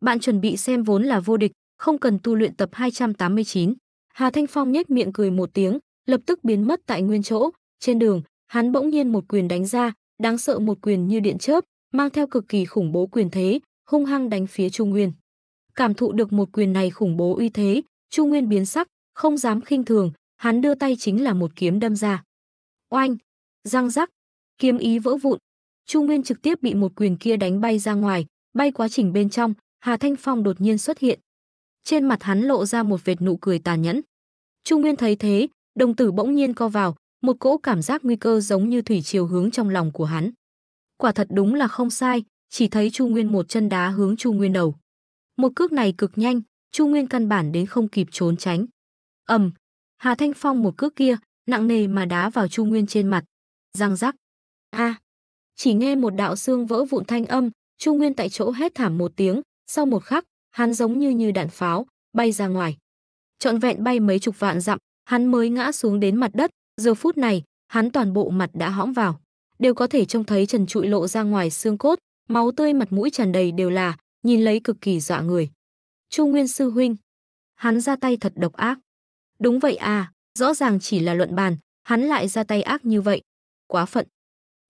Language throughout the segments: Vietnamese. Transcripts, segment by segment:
bạn chuẩn bị xem vốn là vô địch, không cần tu luyện tập 289. Hà Thanh Phong nhếch miệng cười một tiếng, lập tức biến mất tại nguyên chỗ. Trên đường, hắn bỗng nhiên một quyền đánh ra, đáng sợ một quyền như điện chớp, mang theo cực kỳ khủng bố quyền thế, hung hăng đánh phía Trung Nguyên. Cảm thụ được một quyền này khủng bố uy thế, Trung Nguyên biến sắc, không dám khinh thường, hắn đưa tay chính là một kiếm đâm ra. Oanh, răng rắc, kiếm ý vỡ vụn. Trung Nguyên trực tiếp bị một quyền kia đánh bay ra ngoài, bay quá trình bên trong, Hà Thanh Phong đột nhiên xuất hiện. Trên mặt hắn lộ ra một vệt nụ cười tàn nhẫn. Trung Nguyên thấy thế, đồng tử bỗng nhiên co vào, một cỗ cảm giác nguy cơ giống như thủy chiều hướng trong lòng của hắn. Quả thật đúng là không sai, chỉ thấy Chu Nguyên một chân đá hướng Chu Nguyên đầu. Một cước này cực nhanh, Chu Nguyên căn bản đến không kịp trốn tránh. Ầm, Hà Thanh Phong một cước kia, nặng nề mà đá vào Chu Nguyên trên mặt. Răng rắc. A. chỉ nghe một đạo xương vỡ vụn thanh âm, Chu Nguyên tại chỗ hét thảm một tiếng, sau một khắc, hắn giống như như đạn pháo, bay ra ngoài. Trọn vẹn bay mấy chục vạn dặm, hắn mới ngã xuống đến mặt đất, giờ phút này, hắn toàn bộ mặt đã hõm vào, đều có thể trông thấy trần trụi lộ ra ngoài xương cốt, máu tươi mặt mũi tràn đầy đều là, nhìn lấy cực kỳ dọa người. Chu Nguyên sư huynh, hắn ra tay thật độc ác. Đúng vậy à, rõ ràng chỉ là luận bàn, hắn lại ra tay ác như vậy, quá phận.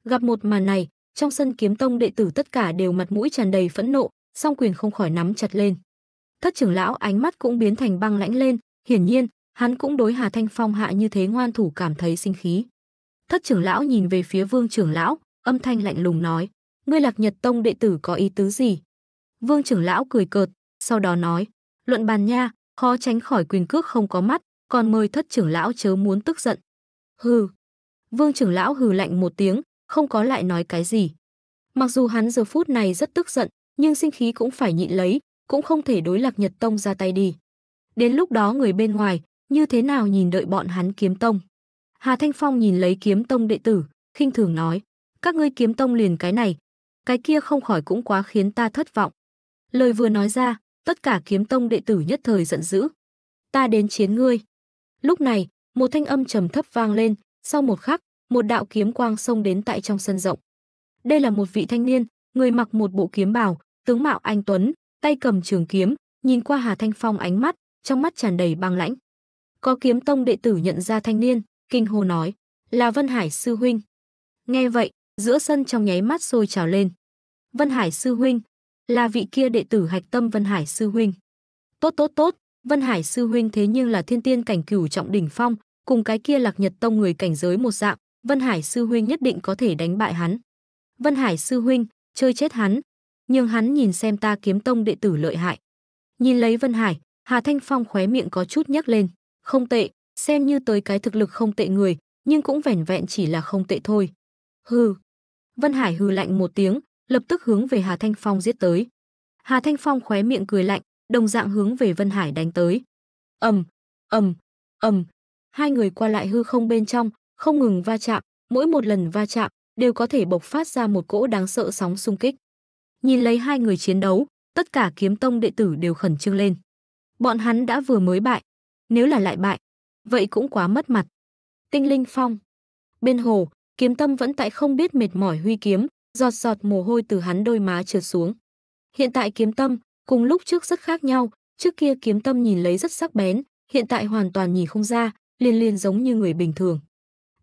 Gặp một màn này, trong sân kiếm tông đệ tử tất cả đều mặt mũi tràn đầy phẫn nộ, song quyền không khỏi nắm chặt lên. Thất trưởng lão ánh mắt cũng biến thành băng lãnh lên, hiển nhiên, hắn cũng đối Hà Thanh Phong hạ như thế ngoan thủ cảm thấy sinh khí. Thất trưởng lão nhìn về phía Vương trưởng lão, âm thanh lạnh lùng nói: "Ngươi Lạc Nhật Tông đệ tử có ý tứ gì?" Vương trưởng lão cười cợt, sau đó nói: "Luận bàn nha, khó tránh khỏi quyền cước không có mắt, còn mời thất trưởng lão chớ muốn tức giận." "Hừ." Vương trưởng lão hừ lạnh một tiếng, không có lại nói cái gì. Mặc dù hắn giờ phút này rất tức giận, nhưng sinh khí cũng phải nhịn lấy, cũng không thể đối Lạc Nhật Tông ra tay đi. Đến lúc đó người bên ngoài, như thế nào nhìn đợi bọn hắn kiếm tông? Hà Thanh Phong nhìn lấy kiếm tông đệ tử, khinh thường nói, các ngươi kiếm tông liền cái này, cái kia không khỏi cũng quá khiến ta thất vọng. Lời vừa nói ra, tất cả kiếm tông đệ tử nhất thời giận dữ. Ta đến chiến ngươi. Lúc này, một thanh âm trầm thấp vang lên, sau một khắc, một đạo kiếm quang xông đến tại trong sân rộng. Đây là một vị thanh niên, người mặc một bộ kiếm bào, tướng mạo anh tuấn, tay cầm trường kiếm, nhìn qua Hà Thanh Phong ánh mắt, trong mắt tràn đầy băng lãnh. Có kiếm tông đệ tử nhận ra thanh niên, kinh hô nói, là Vân Hải sư huynh. Nghe vậy, giữa sân trong nháy mắt sôi trào lên. Vân Hải sư huynh, là vị kia đệ tử hạch tâm Vân Hải sư huynh. Tốt tốt tốt, Vân Hải sư huynh thế nhưng là thiên tiên cảnh cửu trọng đỉnh phong, cùng cái kia lạc nhật tông người cảnh giới một dạng, Vân Hải sư huynh nhất định có thể đánh bại hắn. Vân Hải sư huynh, chơi chết hắn. Nhưng hắn nhìn xem ta kiếm tông đệ tử lợi hại. Nhìn lấy Vân Hải, Hà Thanh Phong khóe miệng có chút nhắc lên. Không tệ, xem như tới cái thực lực không tệ người, nhưng cũng vẻn vẹn chỉ là không tệ thôi. Hừ. Vân Hải hừ lạnh một tiếng, lập tức hướng về Hà Thanh Phong giết tới. Hà Thanh Phong khóe miệng cười lạnh, đồng dạng hướng về Vân Hải đánh tới. Ầm, ầm, ầm, hai người qua lại hư không bên trong, không ngừng va chạm, mỗi một lần va chạm đều có thể bộc phát ra một cỗ đáng sợ sóng xung kích. Nhìn lấy hai người chiến đấu, tất cả kiếm tông đệ tử đều khẩn trương lên. Bọn hắn đã vừa mới bại, nếu là lại bại, vậy cũng quá mất mặt. Tinh linh phong. Bên hồ, kiếm tâm vẫn tại không biết mệt mỏi huy kiếm, giọt giọt mồ hôi từ hắn đôi má trượt xuống. Hiện tại kiếm tâm, cùng lúc trước rất khác nhau, trước kia kiếm tâm nhìn lấy rất sắc bén, hiện tại hoàn toàn nhìn không ra, liên liên giống như người bình thường.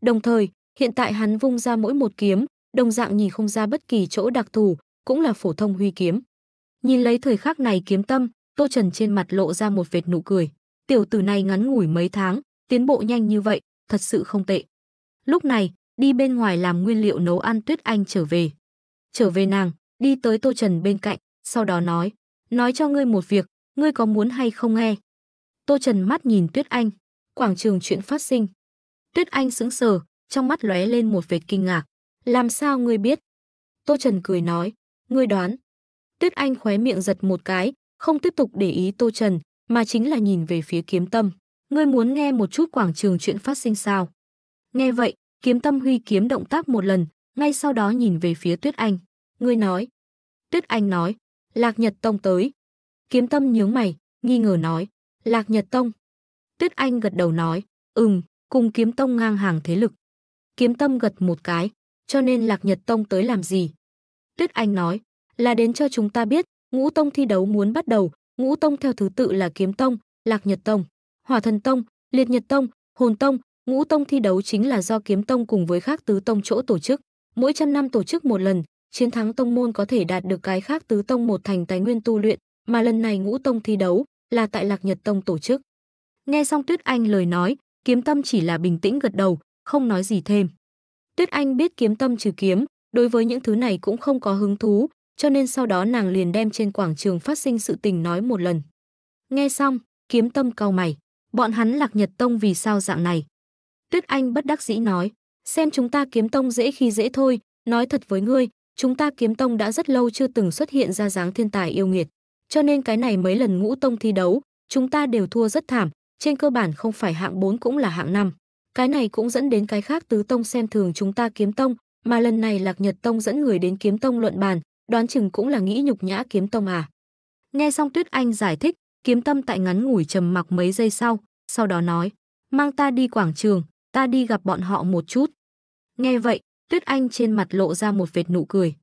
Đồng thời, Hiện tại hắn vung ra mỗi một kiếm, đồng dạng nhìn không ra bất kỳ chỗ đặc thù, cũng là phổ thông huy kiếm. Nhìn lấy thời khắc này kiếm tâm, Tô Trần trên mặt lộ ra một vệt nụ cười. Tiểu tử này ngắn ngủi mấy tháng, tiến bộ nhanh như vậy, thật sự không tệ. Lúc này, đi bên ngoài làm nguyên liệu nấu ăn Tuyết Anh trở về. Trở về nàng, đi tới Tô Trần bên cạnh, sau đó nói, nói cho ngươi một việc, ngươi có muốn hay không nghe? Tô Trần mắt nhìn Tuyết Anh, quảng trường chuyện phát sinh. Tuyết Anh sững sờ, trong mắt lóe lên một vệt kinh ngạc. Làm sao ngươi biết? Tô Trần cười nói, ngươi đoán. Tuyết Anh khóe miệng giật một cái, không tiếp tục để ý Tô Trần, mà chính là nhìn về phía kiếm tâm. Ngươi muốn nghe một chút quảng trường chuyện phát sinh sao? Nghe vậy, kiếm tâm huy kiếm động tác một lần, ngay sau đó nhìn về phía Tuyết Anh. Ngươi nói. Tuyết Anh nói, Lạc Nhật Tông tới. Kiếm tâm nhướng mày, nghi ngờ nói, Lạc Nhật Tông. Tuyết Anh gật đầu nói, ừm, cùng kiếm tông ngang hàng thế lực. Kiếm tâm gật một cái, cho nên Lạc Nhật Tông tới làm gì? Tuyết Anh nói, là đến cho chúng ta biết, ngũ tông thi đấu muốn bắt đầu, ngũ tông theo thứ tự là Kiếm Tông, Lạc Nhật Tông, Hỏa Thần Tông, Liệt Nhật Tông, Hồn Tông, ngũ tông thi đấu chính là do Kiếm Tông cùng với khác tứ tông chỗ tổ chức. Mỗi trăm năm tổ chức một lần, chiến thắng tông môn có thể đạt được cái khác tứ tông một thành tài nguyên tu luyện, mà lần này ngũ tông thi đấu là tại Lạc Nhật Tông tổ chức. Nghe xong Tuyết Anh lời nói, Kiếm Tâm chỉ là bình tĩnh gật đầu, không nói gì thêm. Tuyết Anh biết kiếm tâm trừ kiếm, đối với những thứ này cũng không có hứng thú, cho nên sau đó nàng liền đem trên quảng trường phát sinh sự tình nói một lần. Nghe xong, kiếm tâm cau mày, bọn hắn lạc nhật tông vì sao dạng này? Tuyết Anh bất đắc dĩ nói, xem chúng ta kiếm tông dễ khi dễ thôi, nói thật với ngươi, chúng ta kiếm tông đã rất lâu chưa từng xuất hiện ra dáng thiên tài yêu nghiệt. Cho nên cái này mấy lần ngũ tông thi đấu, chúng ta đều thua rất thảm, trên cơ bản không phải hạng 4 cũng là hạng 5. Cái này cũng dẫn đến cái khác tứ tông xem thường chúng ta kiếm tông, mà lần này Lạc Nhật Tông dẫn người đến kiếm tông luận bàn, đoán chừng cũng là nghĩ nhục nhã kiếm tông à. Nghe xong Tuyết Anh giải thích, kiếm tâm tại ngắn ngủi trầm mặc mấy giây sau, sau đó nói, mang ta đi quảng trường, ta đi gặp bọn họ một chút. Nghe vậy, Tuyết Anh trên mặt lộ ra một vệt nụ cười.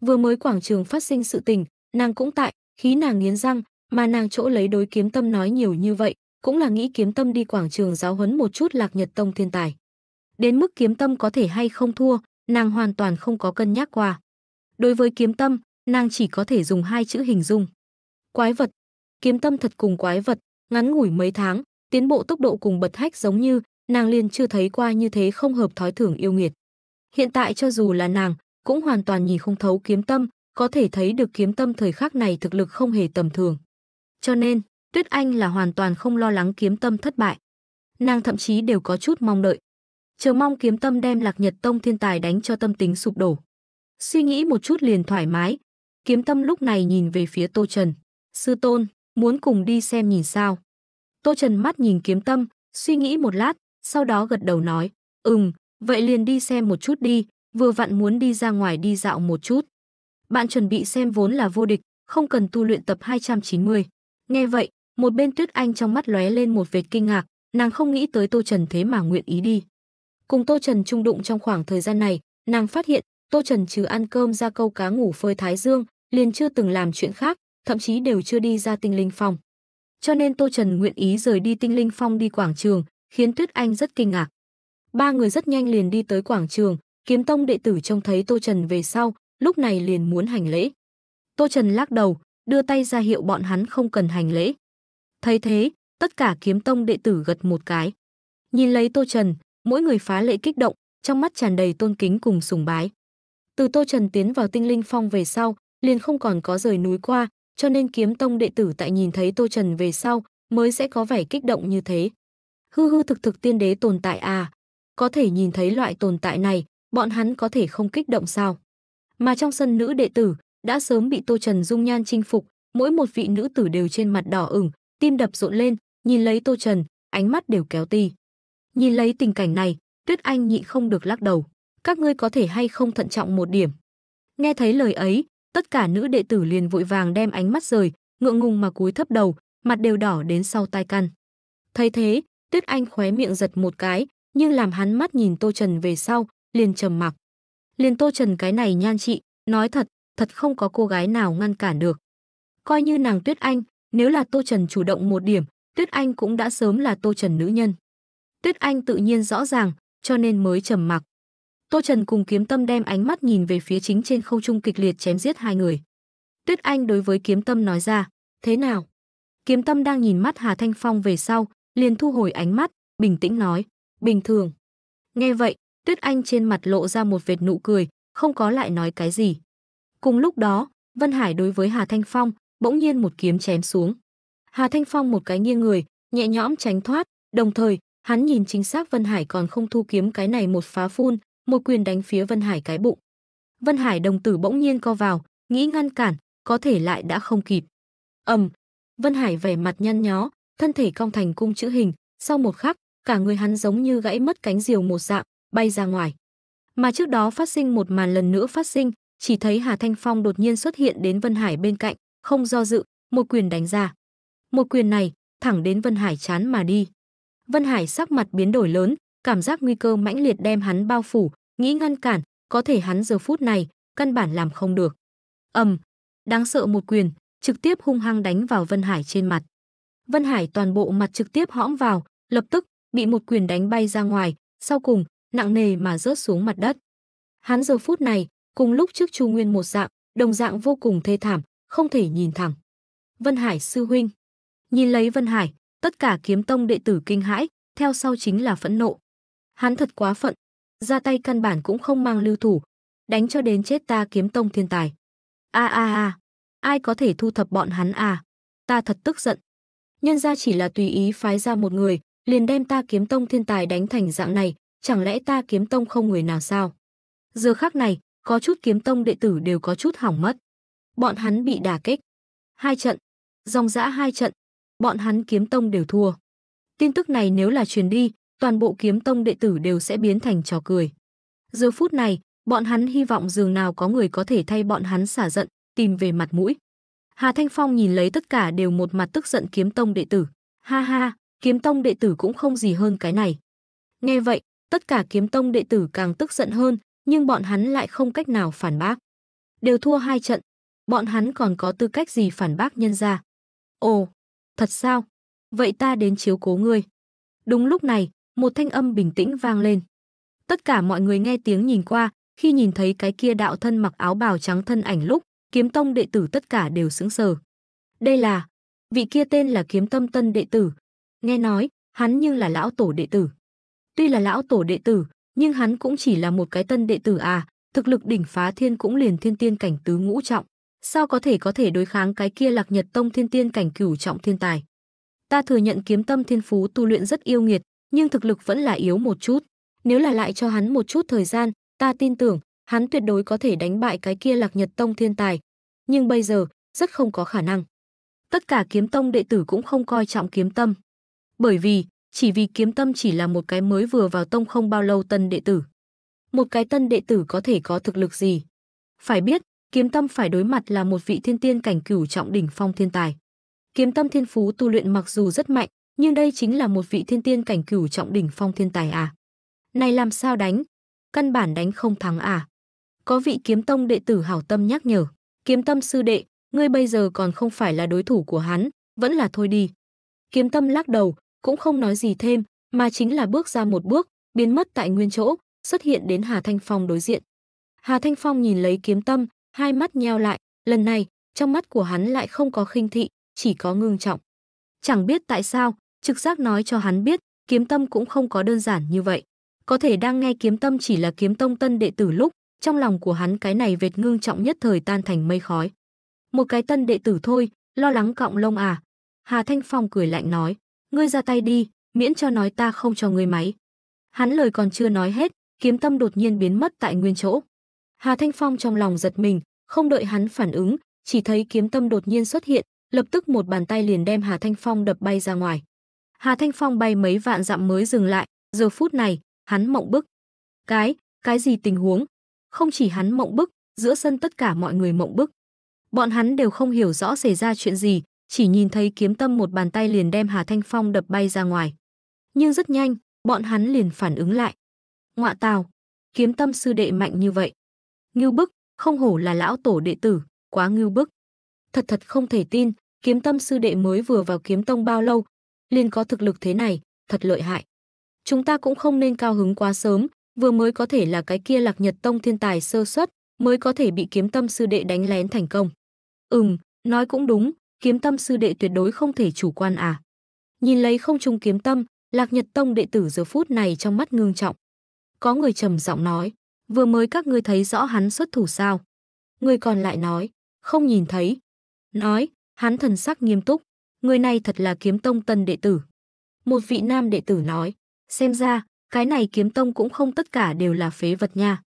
Vừa mới quảng trường phát sinh sự tình, nàng cũng tại, khí nàng nghiến răng, mà nàng chỗ lấy đối kiếm tâm nói nhiều như vậy, cũng là nghĩ kiếm tâm đi quảng trường giáo huấn một chút lạc nhật tông thiên tài. Đến mức kiếm tâm có thể hay không thua, nàng hoàn toàn không có cân nhắc qua. Đối với kiếm tâm, nàng chỉ có thể dùng hai chữ hình dung. Quái vật, kiếm tâm thật cùng quái vật, ngắn ngủi mấy tháng, tiến bộ tốc độ cùng bật hách giống như, nàng liền chưa thấy qua như thế không hợp thói thường yêu nghiệt. Hiện tại cho dù là nàng, cũng hoàn toàn nhìn không thấu kiếm tâm, có thể thấy được kiếm tâm thời khắc này thực lực không hề tầm thường. Cho nên, Tuyết Anh là hoàn toàn không lo lắng kiếm tâm thất bại. Nàng thậm chí đều có chút mong đợi. Chờ mong kiếm tâm đem lạc nhật tông thiên tài đánh cho tâm tính sụp đổ. Suy nghĩ một chút liền thoải mái. Kiếm tâm lúc này nhìn về phía Tô Trần. Sư Tôn, muốn cùng đi xem nhìn sao. Tô Trần mắt nhìn kiếm tâm, suy nghĩ một lát, sau đó gật đầu nói. Ừm, vậy liền đi xem một chút đi, vừa vặn muốn đi ra ngoài đi dạo một chút. Bạn chuẩn bị xem vốn là vô địch, không cần tu luyện tập 290. Nghe vậy, một bên Tuyết Anh trong mắt lóe lên một vệt kinh ngạc, nàng không nghĩ tới Tô Trần thế mà nguyện ý đi. Cùng Tô Trần trung đụng trong khoảng thời gian này, nàng phát hiện Tô Trần trừ ăn cơm ra câu cá ngủ phơi thái dương, liền chưa từng làm chuyện khác, thậm chí đều chưa đi ra tinh linh phòng Cho nên Tô Trần nguyện ý rời đi tinh linh phong đi quảng trường, khiến Tuyết Anh rất kinh ngạc. Ba người rất nhanh liền đi tới quảng trường, kiếm tông đệ tử trông thấy Tô Trần về sau, lúc này liền muốn hành lễ. Tô Trần lắc đầu, đưa tay ra hiệu bọn hắn không cần hành lễ. Thấy thế, tất cả kiếm tông đệ tử gật một cái. Nhìn lấy Tô Trần, mỗi người phá lệ kích động, trong mắt tràn đầy tôn kính cùng sùng bái. Từ Tô Trần tiến vào Tinh Linh Phong về sau, liền không còn có rời núi qua, cho nên kiếm tông đệ tử tại nhìn thấy Tô Trần về sau, mới sẽ có vẻ kích động như thế. Hư hư thực thực tiên đế tồn tại à? Có thể nhìn thấy loại tồn tại này, bọn hắn có thể không kích động sao? Mà trong sân nữ đệ tử, đã sớm bị Tô Trần dung nhan chinh phục, mỗi một vị nữ tử đều trên mặt đỏ ửng, tim đập rộn lên, nhìn lấy Tô Trần, ánh mắt đều kéo tì. Nhìn lấy tình cảnh này, Tuyết Anh nhịn không được lắc đầu. Các ngươi có thể hay không thận trọng một điểm. Nghe thấy lời ấy, tất cả nữ đệ tử liền vội vàng đem ánh mắt rời, ngượng ngùng mà cúi thấp đầu, mặt đều đỏ đến sau tai căn. Thấy thế, Tuyết Anh khóe miệng giật một cái, nhưng làm hắn mắt nhìn Tô Trần về sau, liền trầm mặc. Liền Tô Trần cái này nhan chị, nói thật, thật không có cô gái nào ngăn cản được. Coi như nàng Tuyết Anh, nếu là Tô Trần chủ động một điểm, Tuyết Anh cũng đã sớm là Tô Trần nữ nhân. Tuyết Anh tự nhiên rõ ràng, cho nên mới trầm mặc. Tô Trần cùng Kiếm Tâm đem ánh mắt nhìn về phía chính trên không trung kịch liệt chém giết hai người. Tuyết Anh đối với Kiếm Tâm nói ra, thế nào? Kiếm Tâm đang nhìn mắt Hà Thanh Phong về sau, liền thu hồi ánh mắt, bình tĩnh nói, bình thường. Nghe vậy, Tuyết Anh trên mặt lộ ra một vệt nụ cười, không có lại nói cái gì. Cùng lúc đó, Vân Hải đối với Hà Thanh Phong, bỗng nhiên một kiếm chém xuống. Hà Thanh Phong một cái nghiêng người, nhẹ nhõm tránh thoát, đồng thời, hắn nhìn chính xác Vân Hải còn không thu kiếm cái này một phá phun, một quyền đánh phía Vân Hải cái bụng. Vân Hải đồng tử bỗng nhiên co vào, nghĩ ngăn cản, có thể lại đã không kịp. Ầm, Vân Hải vẻ mặt nhăn nhó, thân thể cong thành cung chữ hình, sau một khắc, cả người hắn giống như gãy mất cánh diều một dạng, bay ra ngoài. Mà trước đó phát sinh một màn lần nữa phát sinh, chỉ thấy Hà Thanh Phong đột nhiên xuất hiện đến Vân Hải bên cạnh, không do dự, một quyền đánh ra. Một quyền này, thẳng đến Vân Hải chán mà đi. Vân Hải sắc mặt biến đổi lớn, cảm giác nguy cơ mãnh liệt đem hắn bao phủ, nghĩ ngăn cản, có thể hắn giờ phút này, căn bản làm không được. Ầm, đáng sợ một quyền, trực tiếp hung hăng đánh vào Vân Hải trên mặt. Vân Hải toàn bộ mặt trực tiếp hõm vào, lập tức bị một quyền đánh bay ra ngoài, sau cùng nặng nề mà rớt xuống mặt đất. Hắn giờ phút này, cùng lúc trước Chu Nguyên một dạng, đồng dạng vô cùng thê thảm, không thể nhìn thẳng. Vân Hải sư huynh. Nhìn lấy Vân Hải, tất cả kiếm tông đệ tử kinh hãi, theo sau chính là phẫn nộ. Hắn thật quá phận, ra tay căn bản cũng không mang lưu thủ, đánh cho đến chết ta kiếm tông thiên tài. A a a, ai có thể thu thập bọn hắn à? Ta thật tức giận. Nhân ra chỉ là tùy ý phái ra một người, liền đem ta kiếm tông thiên tài đánh thành dạng này, chẳng lẽ ta kiếm tông không người nào sao? Giờ khắc này, có chút kiếm tông đệ tử đều có chút hỏng mất bọn hắn bị đả kích. Hai trận, dòng dã hai trận, bọn hắn kiếm tông đều thua. Tin tức này nếu là truyền đi, toàn bộ kiếm tông đệ tử đều sẽ biến thành trò cười. Giờ phút này, bọn hắn hy vọng dường nào có người có thể thay bọn hắn xả giận, tìm về mặt mũi. Hà Thanh Phong nhìn lấy tất cả đều một mặt tức giận kiếm tông đệ tử. Ha ha, kiếm tông đệ tử cũng không gì hơn cái này. Nghe vậy, tất cả kiếm tông đệ tử càng tức giận hơn, nhưng bọn hắn lại không cách nào phản bác. Đều thua hai trận, bọn hắn còn có tư cách gì phản bác nhân ra. Ồ, thật sao? Vậy ta đến chiếu cố ngươi. Đúng lúc này, một thanh âm bình tĩnh vang lên. Tất cả mọi người nghe tiếng nhìn qua, khi nhìn thấy cái kia đạo thân mặc áo bào trắng thân ảnh lúc, kiếm tông đệ tử tất cả đều sững sờ. Đây là, vị kia tên là kiếm tâm tân đệ tử. Nghe nói, hắn như là lão tổ đệ tử. Tuy là lão tổ đệ tử, nhưng hắn cũng chỉ là một cái tân đệ tử à, thực lực đỉnh phá thiên cũng liền thiên tiên cảnh tứ ngũ trọng sao có thể có thể đối kháng cái kia lạc nhật tông thiên tiên cảnh cửu trọng thiên tài. Ta thừa nhận kiếm tâm thiên phú tu luyện rất yêu nghiệt, nhưng thực lực vẫn là yếu một chút. Nếu là lại cho hắn một chút thời gian, ta tin tưởng, hắn tuyệt đối có thể đánh bại cái kia lạc nhật tông thiên tài. Nhưng bây giờ, rất không có khả năng. Tất cả kiếm tông đệ tử cũng không coi trọng kiếm tâm. Bởi vì, chỉ vì kiếm tâm chỉ là một cái mới vừa vào tông không bao lâu tân đệ tử. Một cái tân đệ tử có thể có thực lực gì? Phải biết, Kiếm Tâm phải đối mặt là một vị thiên tiên cảnh cửu trọng đỉnh phong thiên tài. Kiếm Tâm thiên phú tu luyện mặc dù rất mạnh, nhưng đây chính là một vị thiên tiên cảnh cửu trọng đỉnh phong thiên tài à? Này làm sao đánh? Căn bản đánh không thắng à? Có vị Kiếm Tông đệ tử hảo tâm nhắc nhở, "Kiếm Tâm sư đệ, ngươi bây giờ còn không phải là đối thủ của hắn, vẫn là thôi đi." Kiếm Tâm lắc đầu, cũng không nói gì thêm, mà chính là bước ra một bước, biến mất tại nguyên chỗ, xuất hiện đến Hà Thanh Phong đối diện. Hà Thanh Phong nhìn lấy Kiếm Tâm, hai mắt nheo lại, lần này, trong mắt của hắn lại không có khinh thị, chỉ có ngưng trọng. Chẳng biết tại sao, trực giác nói cho hắn biết, kiếm tâm cũng không có đơn giản như vậy. Có thể đang nghe kiếm tâm chỉ là kiếm tông tân đệ tử lúc, trong lòng của hắn cái này vệt ngưng trọng nhất thời tan thành mây khói. Một cái tân đệ tử thôi, lo lắng cọng lông à. Hà Thanh Phong cười lạnh nói, ngươi ra tay đi, miễn cho nói ta không cho ngươi máy. Hắn lời còn chưa nói hết, kiếm tâm đột nhiên biến mất tại nguyên chỗ. Hà Thanh Phong trong lòng giật mình, không đợi hắn phản ứng, chỉ thấy kiếm tâm đột nhiên xuất hiện, lập tức một bàn tay liền đem Hà Thanh Phong đập bay ra ngoài. Hà Thanh Phong bay mấy vạn dặm mới dừng lại, giờ phút này, hắn mộng bức. Cái, cái gì tình huống? Không chỉ hắn mộng bức, giữa sân tất cả mọi người mộng bức. Bọn hắn đều không hiểu rõ xảy ra chuyện gì, chỉ nhìn thấy kiếm tâm một bàn tay liền đem Hà Thanh Phong đập bay ra ngoài. Nhưng rất nhanh, bọn hắn liền phản ứng lại. Ngọa tào, kiếm tâm sư đệ mạnh như vậy. Ngưu bức, không hổ là lão tổ đệ tử, quá ngưu bức. Thật thật không thể tin, kiếm tâm sư đệ mới vừa vào kiếm tông bao lâu, liền có thực lực thế này, thật lợi hại. Chúng ta cũng không nên cao hứng quá sớm, vừa mới có thể là cái kia lạc nhật tông thiên tài sơ xuất, mới có thể bị kiếm tâm sư đệ đánh lén thành công. Ừm, nói cũng đúng, kiếm tâm sư đệ tuyệt đối không thể chủ quan à. Nhìn lấy không trung kiếm tâm, lạc nhật tông đệ tử giờ phút này trong mắt ngương trọng. Có người trầm giọng nói, vừa mới các ngươi thấy rõ hắn xuất thủ sao? Người còn lại nói, không nhìn thấy. Nói, hắn thần sắc nghiêm túc, người này thật là kiếm tông tân đệ tử. Một vị nam đệ tử nói, xem ra, cái này kiếm tông cũng không tất cả đều là phế vật nha.